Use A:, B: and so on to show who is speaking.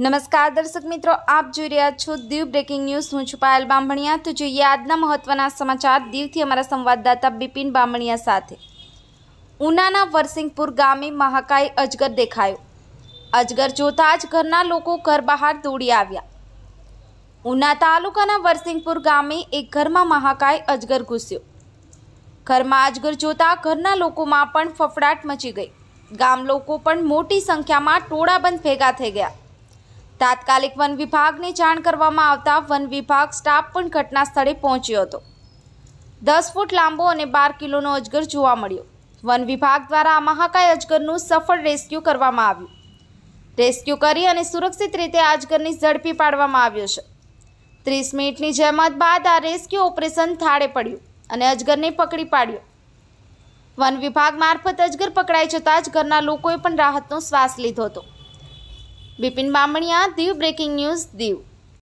A: નમસ્કાર દર્શક મિત્રો આપ જોઈ રહ્યા છો દીવ બ્રેકિંગ ન્યૂઝ હું છું પાયલ બામણિયા તો જોઈએ આજના મહત્વના સમાચાર દીવથી અમારા સંવાદદાતા બિપિન બામણિયા સાથે ઉનાના વરસિંગપુર ગામે મહાકાય અજગર દેખાયો અજગર જોતા જ ઘરના લોકો ઘર બહાર દોડી આવ્યા ઉના તાલુકાના વરસિંગપુર ગામે એક ઘરમાં મહાકાય અજગર ઘૂસ્યો ઘરમાં અજગર જોતા ઘરના લોકોમાં પણ ફફડાટ મચી ગઈ ગામ લોકો પણ મોટી સંખ્યામાં ટોળાબંધ ભેગા થઈ ગયા તાત્કાલિક વન વિભાગની જાણ કરવામાં આવતા વન વિભાગ સ્ટાફ પણ ઘટના સ્થળે પહોંચ્યો હતો દસ ફૂટ લાંબો અને બાર કિલોનો અજગર જોવા મળ્યો વન વિભાગ દ્વારા આ મહાકાય અજગરનું સફળ રેસ્ક્યુ કરવામાં આવ્યું રેસ્ક્યુ કરી અને સુરક્ષિત રીતે આ અજગરને ઝડપી પાડવામાં આવ્યો છે ત્રીસ મિનિટની જહેમત બાદ આ રેસ્ક્યુ ઓપરેશન થાળે પડ્યું અને અજગરને પકડી પાડ્યો વન વિભાગ મારફત અજગર પકડાઈ જતાં જ ઘરના લોકોએ પણ રાહતનો શ્વાસ લીધો હતો બિપિન બામણિયા દીવ બ્રેકિંગ ન્યૂઝ દીવ